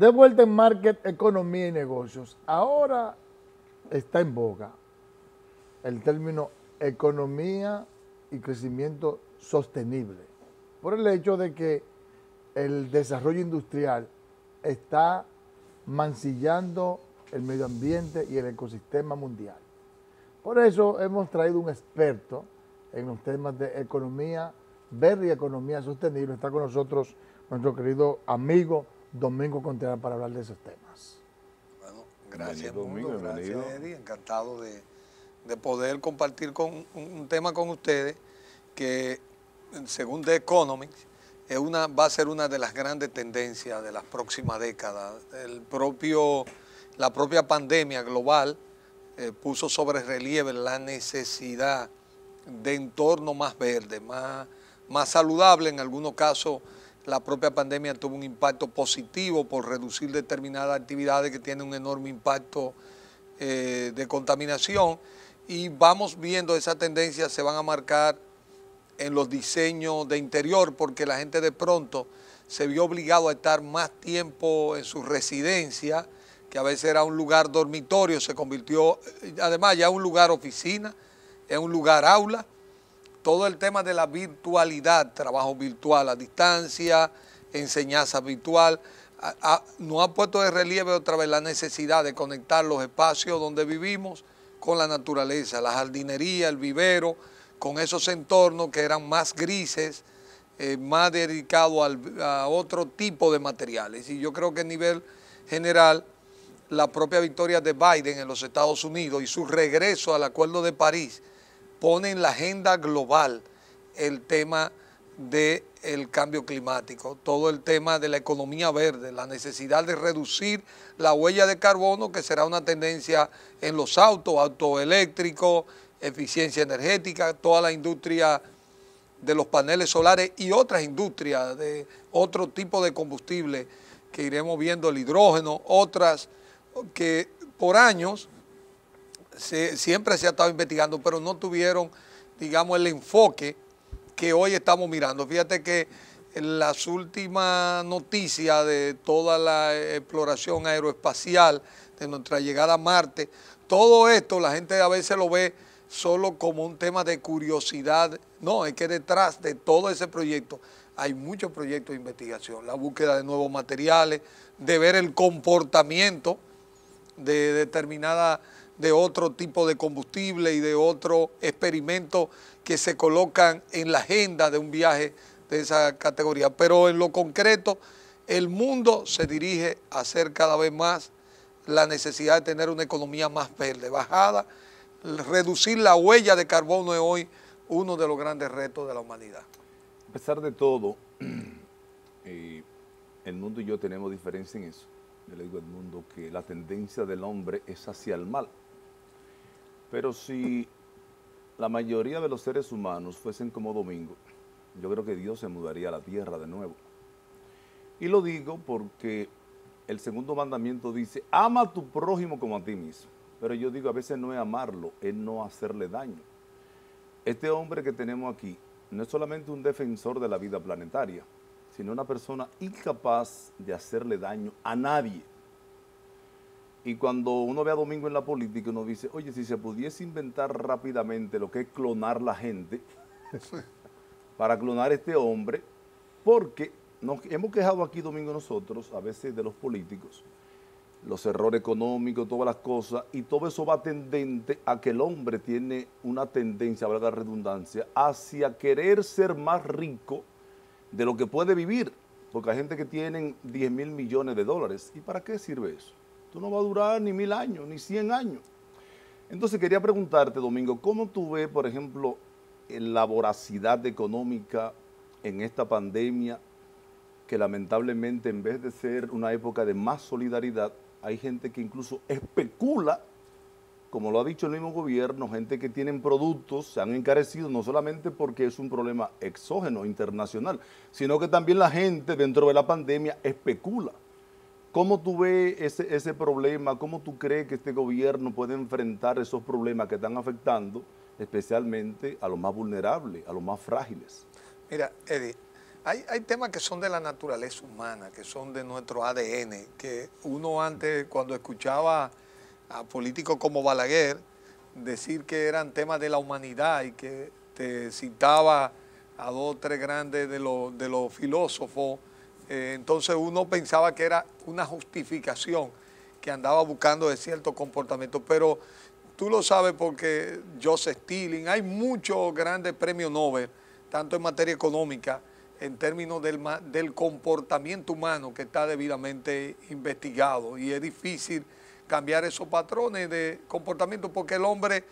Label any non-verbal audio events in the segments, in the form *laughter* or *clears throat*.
De vuelta en market, economía y negocios. Ahora está en boga el término economía y crecimiento sostenible, por el hecho de que el desarrollo industrial está mancillando el medio ambiente y el ecosistema mundial. Por eso hemos traído un experto en los temas de economía verde y economía sostenible. Está con nosotros nuestro querido amigo Domingo Contreras para hablar de esos temas. Bueno, gracias, Domingo, gracias encantado de, poder compartir con un tema con ustedes que según The Economics es una, va a ser una de las grandes tendencias de las próximas décadas. El propio, la propia pandemia global eh, puso sobre relieve la necesidad de entorno más verde, más, más saludable en algunos casos la propia pandemia tuvo un impacto positivo por reducir determinadas actividades que tienen un enorme impacto eh, de contaminación y vamos viendo esa tendencia, se van a marcar en los diseños de interior porque la gente de pronto se vio obligado a estar más tiempo en su residencia, que a veces era un lugar dormitorio, se convirtió eh, además ya un lugar oficina, en un lugar aula todo el tema de la virtualidad, trabajo virtual a distancia, enseñanza virtual, no ha puesto de relieve otra vez la necesidad de conectar los espacios donde vivimos con la naturaleza, la jardinería, el vivero, con esos entornos que eran más grises, eh, más dedicados a otro tipo de materiales. Y yo creo que a nivel general, la propia victoria de Biden en los Estados Unidos y su regreso al Acuerdo de París, pone en la agenda global el tema del cambio climático, todo el tema de la economía verde, la necesidad de reducir la huella de carbono, que será una tendencia en los autos, autoeléctricos, eficiencia energética, toda la industria de los paneles solares y otras industrias de otro tipo de combustible que iremos viendo, el hidrógeno, otras que por años siempre se ha estado investigando, pero no tuvieron, digamos, el enfoque que hoy estamos mirando. Fíjate que las últimas noticias de toda la exploración aeroespacial, de nuestra llegada a Marte, todo esto la gente a veces lo ve solo como un tema de curiosidad. No, es que detrás de todo ese proyecto hay muchos proyectos de investigación, la búsqueda de nuevos materiales, de ver el comportamiento de determinada de otro tipo de combustible y de otro experimento que se colocan en la agenda de un viaje de esa categoría. Pero en lo concreto, el mundo se dirige a hacer cada vez más la necesidad de tener una economía más verde, bajada, reducir la huella de carbono es hoy uno de los grandes retos de la humanidad. A pesar de todo, *clears throat* eh, el mundo y yo tenemos diferencia en eso. Yo le digo al mundo que la tendencia del hombre es hacia el mal. Pero si la mayoría de los seres humanos fuesen como Domingo, yo creo que Dios se mudaría a la tierra de nuevo. Y lo digo porque el segundo mandamiento dice, ama a tu prójimo como a ti mismo. Pero yo digo, a veces no es amarlo, es no hacerle daño. Este hombre que tenemos aquí no es solamente un defensor de la vida planetaria, sino una persona incapaz de hacerle daño a nadie. Y cuando uno ve a Domingo en la política, uno dice, oye, si se pudiese inventar rápidamente lo que es clonar la gente, *laughs* para clonar a este hombre, porque nos hemos quejado aquí, Domingo, nosotros, a veces de los políticos, los errores económicos, todas las cosas, y todo eso va tendente a que el hombre tiene una tendencia, valga la redundancia, hacia querer ser más rico de lo que puede vivir, porque hay gente que tiene 10 mil millones de dólares. ¿Y para qué sirve eso? Esto no va a durar ni mil años, ni cien años. Entonces quería preguntarte, Domingo, ¿cómo tú ves, por ejemplo, la voracidad económica en esta pandemia que lamentablemente en vez de ser una época de más solidaridad, hay gente que incluso especula, como lo ha dicho el mismo gobierno, gente que tienen productos, se han encarecido, no solamente porque es un problema exógeno, internacional, sino que también la gente dentro de la pandemia especula. ¿Cómo tú ves ese, problema? ¿Cómo tú crees que este gobierno puede enfrentar esos problemas que están afectando especialmente a los más vulnerables, a los más frágiles? Mira, Eddie, hay, temas que son de la naturaleza humana, que son de nuestro ADN, que uno antes cuando escuchaba a políticos como Balaguer decir que eran temas de la humanidad y que te citaba a dos o tres grandes de, de los filósofos, eh, entonces uno pensaba que era una justificación que andaba buscando de cierto comportamiento, pero tú lo sabes porque Joseph Stilling, hay muchos grandes premios Nobel, tanto en materia económica, en términos del, comportamiento humano que está debidamente investigado y es difícil cambiar esos patrones de comportamiento porque el hombre,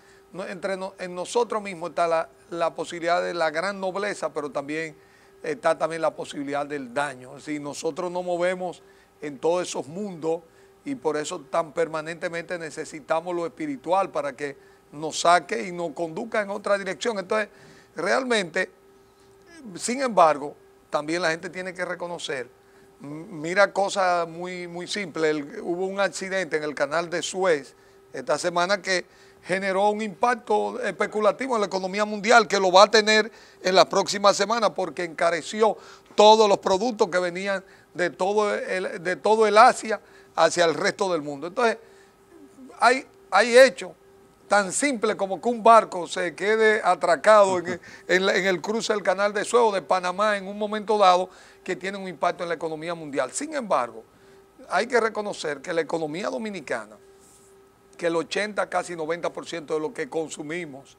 entre en nosotros mismos está la posibilidad de la gran nobleza, pero también está también la posibilidad del daño. Si nosotros no movemos en todos esos mundos y por eso tan permanentemente necesitamos lo espiritual para que nos saque y nos conduzca en otra dirección. Entonces, realmente, sin embargo, también la gente tiene que reconocer, mira cosa muy, muy simples, hubo un accidente en el canal de Suez esta semana que generó un impacto especulativo en la economía mundial que lo va a tener en las próximas semanas porque encareció todos los productos que venían de todo el, de todo el Asia hacia el resto del mundo. Entonces, hay, hay hechos tan simples como que un barco se quede atracado en, *laughs* en, el cruce del canal de Suez de Panamá en un momento dado que tiene un impacto en la economía mundial. Sin embargo, hay que reconocer que la economía dominicana que el 80, casi 90% de lo que consumimos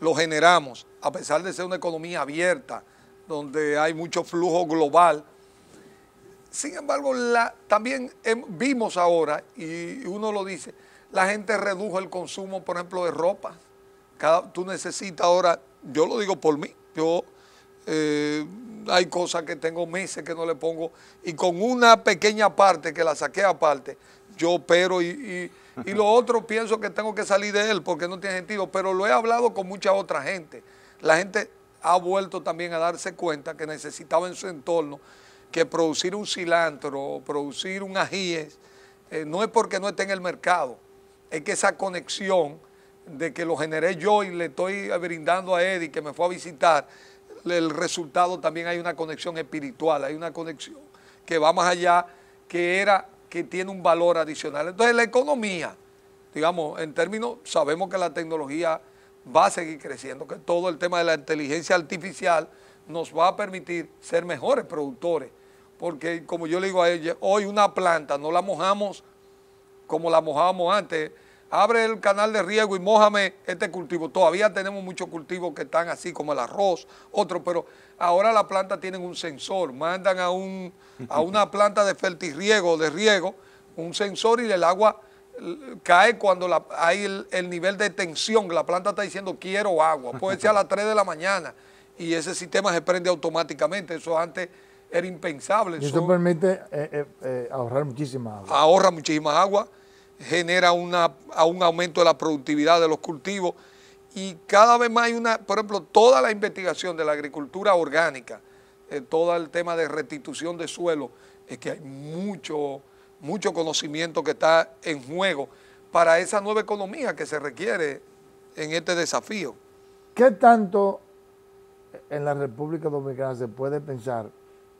lo generamos, a pesar de ser una economía abierta, donde hay mucho flujo global. Sin embargo, también vimos ahora, y uno lo dice, la gente redujo el consumo, por ejemplo, de ropa. Cada, tú necesitas ahora, yo lo digo por mí, yo eh, hay cosas que tengo meses que no le pongo, y con una pequeña parte que la saqué aparte, yo pero y y lo otro pienso que tengo que salir de él porque no tiene sentido, pero lo he hablado con mucha otra gente. La gente ha vuelto también a darse cuenta que necesitaba en su entorno que producir un cilantro, producir un ajíes, eh, no es porque no esté en el mercado, es que esa conexión de que lo generé yo y le estoy brindando a Eddie que me fue a visitar, el resultado también hay una conexión espiritual, hay una conexión que va más allá, que era que tiene un valor adicional. Entonces la economía, digamos, en términos, sabemos que la tecnología va a seguir creciendo, que todo el tema de la inteligencia artificial nos va a permitir ser mejores productores, porque como yo le digo a ella, hoy una planta no la mojamos como la mojábamos antes, abre el canal de riego y mojame este cultivo. Todavía tenemos muchos cultivos que están así, como el arroz, otro pero ahora la planta tiene un sensor, mandan a, una *laughs* planta de fertirriego, de riego, un sensor y el agua cae cuando hay el, nivel de tensión, la planta está diciendo quiero agua, puede ser a las 3 de la mañana y ese sistema se prende automáticamente, eso antes era impensable. eso, permite eh, eh, eh, ahorrar muchísima agua. Ahorra muchísima agua, genera una, a un aumento de la productividad de los cultivos y cada vez más hay una, por ejemplo, toda la investigación de la agricultura orgánica, eh, todo el tema de restitución de suelo, es que hay mucho, mucho conocimiento que está en juego para esa nueva economía que se requiere en este desafío. ¿Qué tanto en la República Dominicana se puede pensar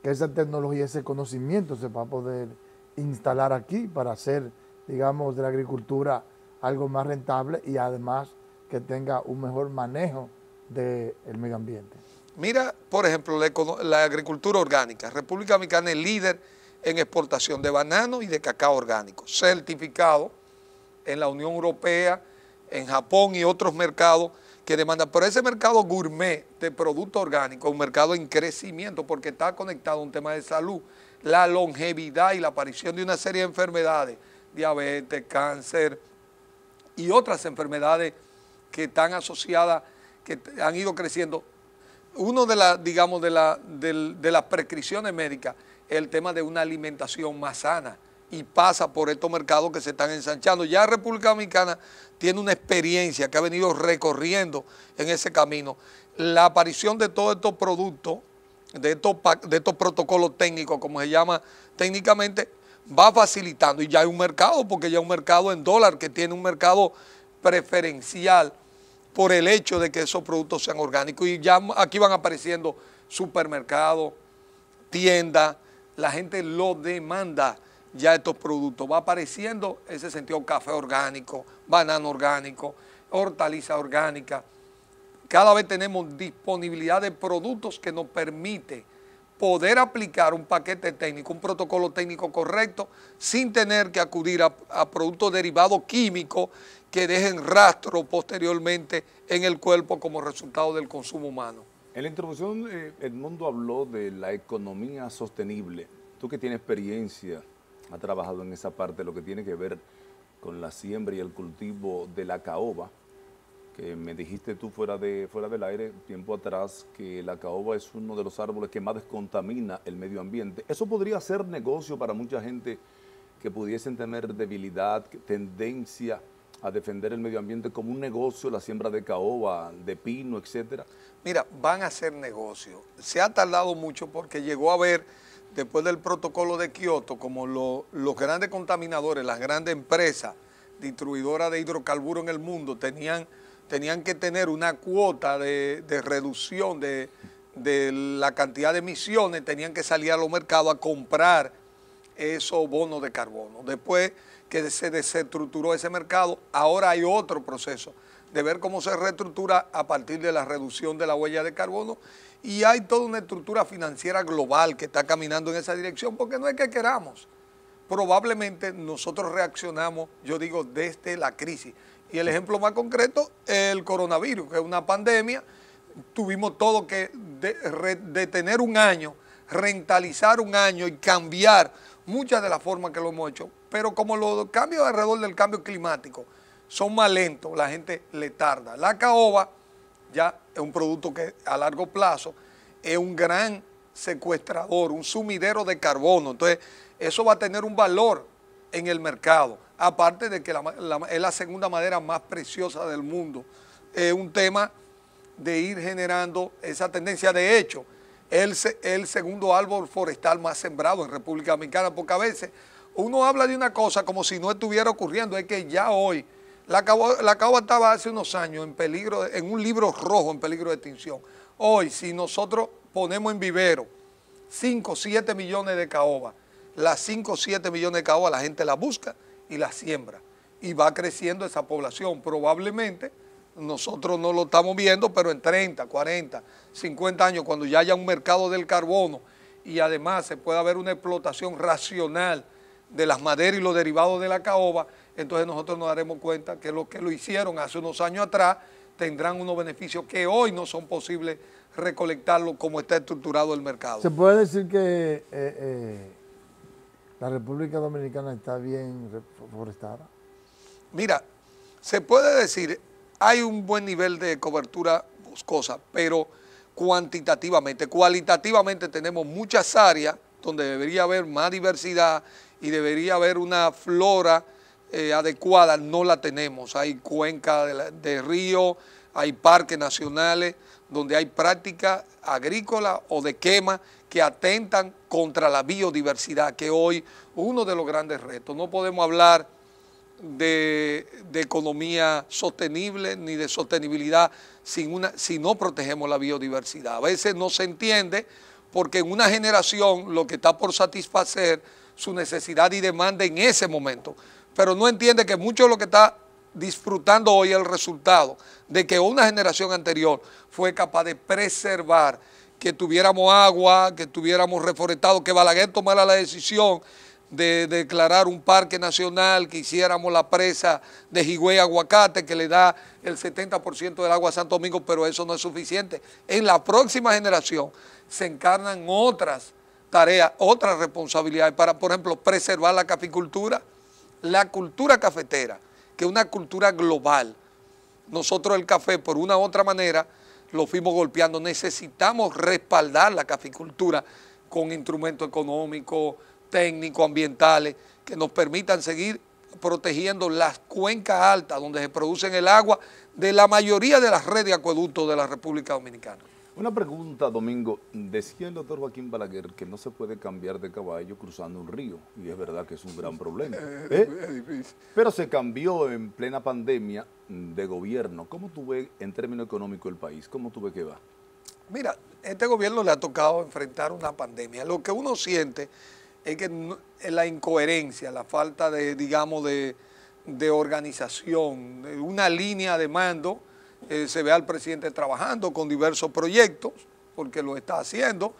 que esa tecnología, ese conocimiento se va a poder instalar aquí para hacer digamos, de la agricultura algo más rentable y además que tenga un mejor manejo del medio ambiente. Mira, por ejemplo, la, agricultura orgánica. República Dominicana es líder en exportación de banano y de cacao orgánico, certificado en la Unión Europea, en Japón y otros mercados que demandan. Pero ese mercado gourmet de producto orgánico, un mercado en crecimiento porque está conectado a un tema de salud, la longevidad y la aparición de una serie de enfermedades diabetes, cáncer y otras enfermedades que están asociadas, que han ido creciendo. Uno de las, digamos, de, la, las prescripciones médicas es el tema de una alimentación más sana y pasa por estos mercados que se están ensanchando. Ya República Dominicana tiene una experiencia que ha venido recorriendo en ese camino. La aparición de todos estos productos, de estos, de estos protocolos técnicos, como se llama técnicamente, va facilitando y ya hay un mercado, porque ya hay un mercado en dólar que tiene un mercado preferencial por el hecho de que esos productos sean orgánicos y ya aquí van apareciendo supermercados, tiendas, la gente lo demanda ya estos productos, va apareciendo ese sentido café orgánico, banano orgánico, hortaliza orgánica, cada vez tenemos disponibilidad de productos que nos permite poder aplicar un paquete técnico, un protocolo técnico correcto, sin tener que acudir a, productos derivados químicos que dejen rastro posteriormente en el cuerpo como resultado del consumo humano. En la introducción, eh, Edmundo habló de la economía sostenible. Tú que tienes experiencia, has trabajado en esa parte, lo que tiene que ver con la siembra y el cultivo de la caoba, me dijiste tú fuera, de, fuera del aire tiempo atrás que la caoba es uno de los árboles que más descontamina el medio ambiente. Eso podría ser negocio para mucha gente que pudiesen tener debilidad, tendencia a defender el medio ambiente como un negocio, la siembra de caoba, de pino, etcétera? Mira, van a ser negocio. Se ha tardado mucho porque llegó a ver después del protocolo de Kioto, como los grandes contaminadores, las grandes empresas distribuidoras de hidrocarburos en el mundo tenían tenían que tener una cuota de, reducción de, de, la cantidad de emisiones, tenían que salir a los mercados a comprar esos bonos de carbono. Después que se desestructuró ese mercado, ahora hay otro proceso de ver cómo se reestructura a partir de la reducción de la huella de carbono y hay toda una estructura financiera global que está caminando en esa dirección porque no es que queramos. Probablemente nosotros reaccionamos, yo digo, desde la crisis y el ejemplo más concreto el coronavirus, que es una pandemia. Tuvimos todo que detener un año, rentalizar un año y cambiar muchas de las formas que lo hemos hecho. Pero como los cambios alrededor del cambio climático son más lentos, la gente le tarda. La caoba ya es un producto que a largo plazo es un gran secuestrador, un sumidero de carbono. Entonces, eso va a tener un valor en el mercado aparte de que es la segunda madera más preciosa del mundo. Es un tema de ir generando esa tendencia. De hecho, es el, segundo árbol forestal más sembrado en República Dominicana, porque a veces uno habla de una cosa como si no estuviera ocurriendo, es que ya hoy, la caoba, estaba hace unos años en peligro, en un libro rojo en peligro de extinción. Hoy, si nosotros ponemos en vivero 5, 7 millones de caoba, las 5, 7 millones de caoba la gente la busca, y la siembra. Y va creciendo esa población. Probablemente, nosotros no lo estamos viendo, pero en 30, 40, 50 años, cuando ya haya un mercado del carbono y además se pueda haber una explotación racional de las maderas y los derivados de la caoba, entonces nosotros nos daremos cuenta que los que lo hicieron hace unos años atrás tendrán unos beneficios que hoy no son posibles recolectarlos como está estructurado el mercado. Se puede decir que eh, eh, la República Dominicana está bien forestada. Mira, se puede decir, hay un buen nivel de cobertura boscosa, pero cuantitativamente, cualitativamente tenemos muchas áreas donde debería haber más diversidad y debería haber una flora eh, adecuada, no la tenemos. Hay cuenca de, de río, hay parques nacionales donde hay práctica agrícola o de quema que atentan contra la biodiversidad, que hoy uno de los grandes retos. No podemos hablar de, economía sostenible ni de sostenibilidad sin una, si no protegemos la biodiversidad. A veces no se entiende porque en una generación lo que está por satisfacer su necesidad y demanda en ese momento, pero no entiende que mucho de lo que está disfrutando hoy el resultado de que una generación anterior fue capaz de preservar que tuviéramos agua, que tuviéramos reforestado, que Balaguer tomara la decisión de declarar un parque nacional, que hiciéramos la presa de Higüey Aguacate, que le da el 70% del agua a Santo Domingo, pero eso no es suficiente. En la próxima generación se encarnan otras tareas, otras responsabilidades para, por ejemplo, preservar la caficultura, la cultura cafetera, que es una cultura global. Nosotros el café, por una u otra manera, lo fuimos golpeando. Necesitamos respaldar la caficultura con instrumentos económicos, técnicos, ambientales, que nos permitan seguir protegiendo las cuencas altas donde se produce el agua de la mayoría de las redes de acueductos de la República Dominicana. Una pregunta, Domingo. Decía el doctor Joaquín Balaguer que no se puede cambiar de caballo cruzando un río, y es verdad que es un gran problema. *laughs* ¿eh? Pero se cambió en plena pandemia de gobierno. ¿Cómo tú ves en términos económicos el país? ¿Cómo tú ves que va? Mira, este gobierno le ha tocado enfrentar una pandemia. Lo que uno siente es que la incoherencia, la falta de, digamos, de, de organización, una línea de mando eh, se ve al presidente trabajando con diversos proyectos, porque lo está haciendo,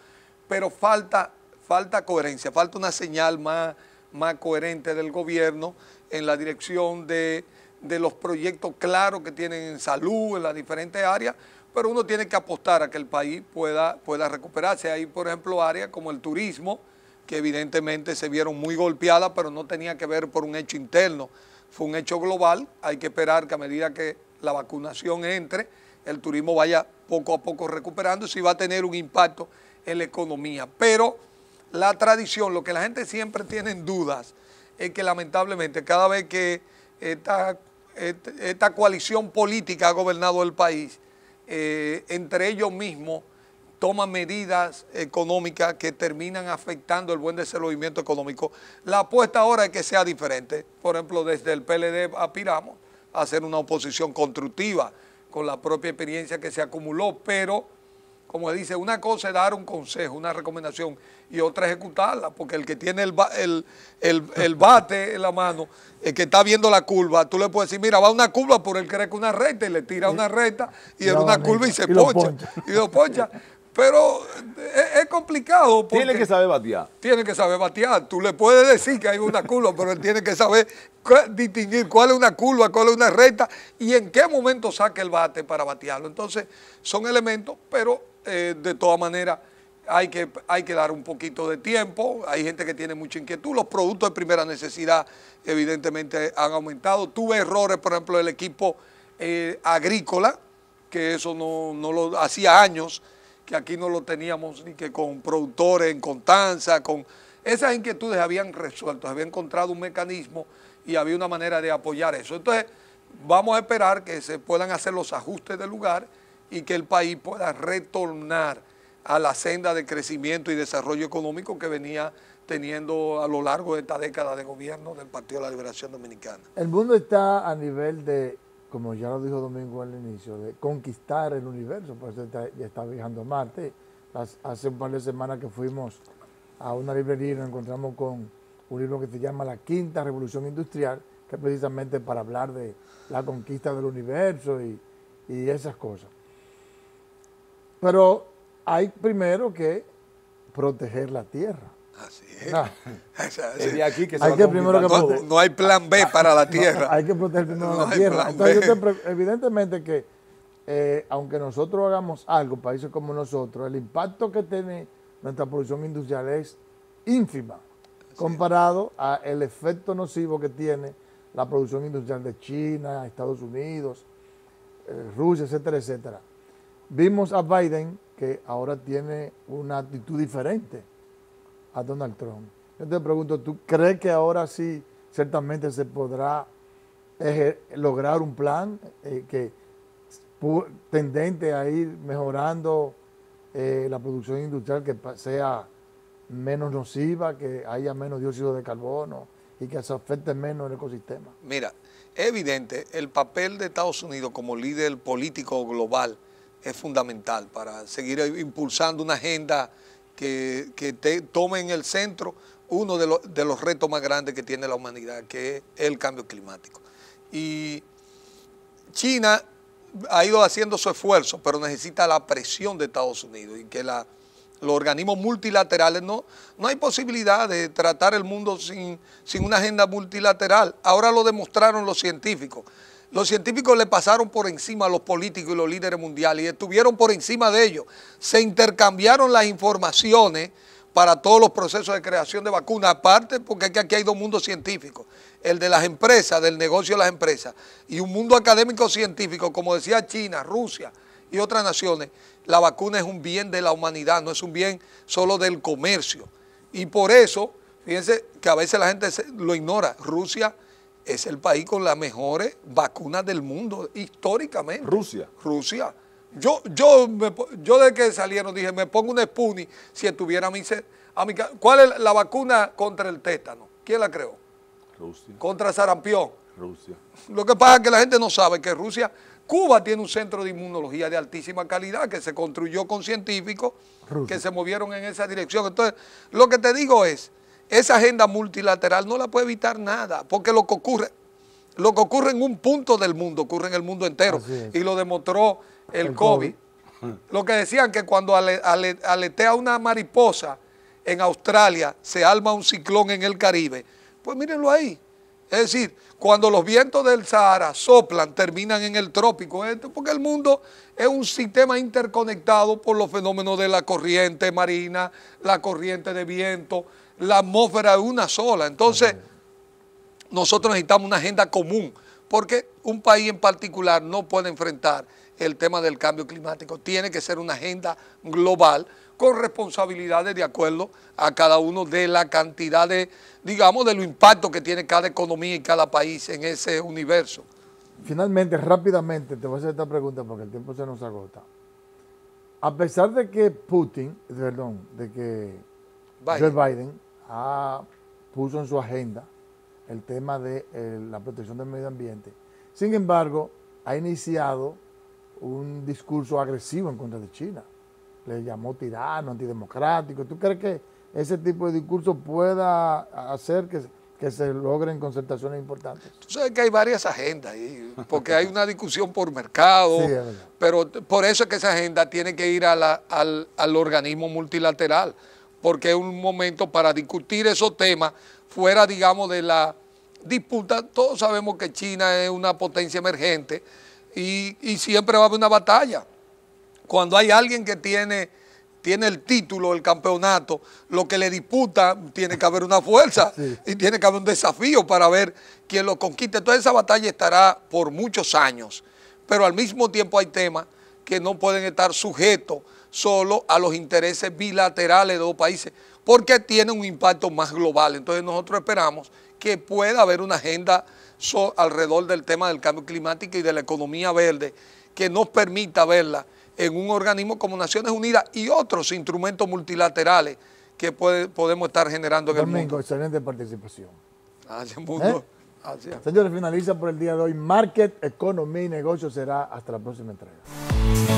pero falta, falta coherencia, falta una señal más, más coherente del gobierno en la dirección de, los proyectos claros que tienen en salud, en las diferentes áreas, pero uno tiene que apostar a que el país pueda, pueda recuperarse. Hay, por ejemplo, áreas como el turismo, que evidentemente se vieron muy golpeadas, pero no tenía que ver por un hecho interno, fue un hecho global. Hay que esperar que a medida que la vacunación entre, el turismo vaya poco a poco recuperándose y va a tener un impacto en la economía. Pero la tradición, lo que la gente siempre tiene en dudas, es que lamentablemente cada vez que esta, este, esta coalición política ha gobernado el país, eh, entre ellos mismos toman medidas económicas que terminan afectando el buen desarrollo económico. La apuesta ahora es que sea diferente. Por ejemplo, desde el PLD aspiramos hacer una oposición constructiva con la propia experiencia que se acumuló, pero como dice, una cosa es dar un consejo, una recomendación, y otra ejecutarla, porque el que tiene el, bate en la mano, el que está viendo la curva, tú le puedes decir, mira, va una curva, por él cree que una recta, y le tira una recta, y, es una curva y se y lo poncha. *laughs* Pero eh, es, complicado. tiene que saber batear. Tiene que saber batear. Tú le puedes decir que hay una curva, pero él tiene que saber distinguir cuál es una curva, cuál es una recta y en qué momento saca el bate para batearlo. Entonces, son elementos, pero eh, de todas maneras hay que, hay que dar un poquito de tiempo. Hay gente que tiene mucha inquietud. Los productos de primera necesidad, evidentemente, han aumentado. Tuve errores, por ejemplo, del equipo eh, agrícola, que eso no, no lo hacía años que aquí no lo teníamos ni que con productores en Constanza, con esas inquietudes habían resuelto, se había encontrado un mecanismo y había una manera de apoyar eso. Entonces, vamos a esperar que se puedan hacer los ajustes del lugar y que el país pueda retornar a la senda de crecimiento y desarrollo económico que venía teniendo a lo largo de esta década de gobierno del Partido de la Liberación Dominicana. El mundo está a nivel de como ya lo dijo Domingo al inicio, de conquistar el universo, por pues eso ya está viajando a Marte. hace un par de semanas que fuimos a una librería y nos encontramos con un libro que se llama La Quinta Revolución Industrial, que es precisamente para hablar de la conquista del universo y esas cosas. Pero hay primero que proteger la Tierra. Así es. no, hay plan B ah, para la tierra. hay que proteger la tierra. Entonces, evidentemente que eh, aunque nosotros hagamos algo, países como nosotros, el impacto que tiene nuestra producción industrial es ínfima comparado al efecto nocivo que tiene la producción industrial de China, Estados Unidos, eh, Rusia, etcétera, etcétera. Vimos a Biden que ahora tiene una actitud diferente a Donald Trump. Yo te pregunto, ¿tú crees que ahora sí ciertamente se podrá lograr un plan eh, que tendente a ir mejorando eh, la producción industrial que sea menos nociva, que haya menos dióxido de carbono y que se afecte menos el ecosistema? Mira, es evidente, el papel de Estados Unidos como líder político global es fundamental para seguir impulsando una agenda que, tome en el centro uno de, los retos más grandes que tiene la humanidad, que es el cambio climático. Y China ha ido haciendo su esfuerzo, pero necesita la presión de Estados Unidos y que los organismos multilaterales, no, no hay posibilidad de tratar el mundo sin, sin una agenda multilateral. Ahora lo demostraron los científicos. Los científicos le pasaron por encima a los políticos y los líderes mundiales y estuvieron por encima de ellos. Se intercambiaron las informaciones para todos los procesos de creación de vacunas, aparte porque aquí hay dos mundos científicos, el de las empresas, del negocio de las empresas, y un mundo académico científico, como decía China, Rusia y otras naciones, la vacuna es un bien de la humanidad, no es un bien solo del comercio. Y por eso, fíjense que a veces la gente lo ignora, Rusia es el país con las mejores vacunas del mundo históricamente. Rusia. Rusia. Yo, yo, yo de que salieron dije, me pongo un Sputnik si estuviera a mi, ¿Cuál es la vacuna contra el tétano? ¿Quién la creó? Rusia. Contra sarampión. Rusia. Lo que pasa es que la gente no sabe que Rusia, Cuba tiene un centro de inmunología de altísima calidad que se construyó con científicos que se movieron en esa dirección. Entonces, lo que te digo es, esa agenda multilateral no la puede evitar nada, porque lo que ocurre, lo que ocurre en un punto del mundo, ocurre en el mundo entero, y lo demostró el, COVID. *laughs* Lo que decían que cuando aletea una mariposa en Australia, se alma un ciclón en el Caribe. Pues mírenlo ahí. Es decir, cuando los vientos del Sahara soplan, terminan en el trópico, porque el mundo es un sistema interconectado por los fenómenos de la corriente marina, la corriente de viento, la atmósfera es una sola. Entonces, nosotros necesitamos una agenda común, porque un país en particular no puede enfrentar el tema del cambio climático. Tiene que ser una agenda global con responsabilidades de acuerdo a cada uno de la cantidad de, digamos, de lo impacto que tiene cada economía y cada país en ese universo. Finalmente, rápidamente, te voy a hacer esta pregunta porque el tiempo se nos agota. A pesar de que Putin, perdón, de que Joe Biden ha, puso en su agenda el tema de eh, la protección del medio ambiente. Sin embargo, ha iniciado un discurso agresivo en contra de China. Le llamó tirano, antidemocrático. ¿Tú crees que ese tipo de discurso pueda hacer que, se logren concertaciones importantes? Tú sabes que hay varias agendas, ahí, porque hay una discusión por mercado, pero por eso es que esa agenda tiene que ir al, al organismo multilateral porque es un momento para discutir esos temas fuera, digamos, de la disputa. Todos sabemos que China es una potencia emergente y, siempre va a haber una batalla. Cuando hay alguien que tiene tiene el título, el campeonato, lo que le disputa, tiene que haber una fuerza y tiene que haber un desafío para ver quién lo conquista. Toda esa batalla estará por muchos años, pero al mismo tiempo hay temas que no pueden estar sujetos solo a los intereses bilaterales de dos países, porque tiene un impacto más global. Entonces nosotros esperamos que pueda haber una agenda alrededor del tema del cambio climático y de la economía verde que nos permita verla en un organismo como Naciones Unidas y otros instrumentos multilaterales que podemos estar generando en el mundo. excelente participación. ¿Eh? Gracias, Señores, finaliza por el día de hoy. Market, Economía y Negocios será hasta la próxima entrega.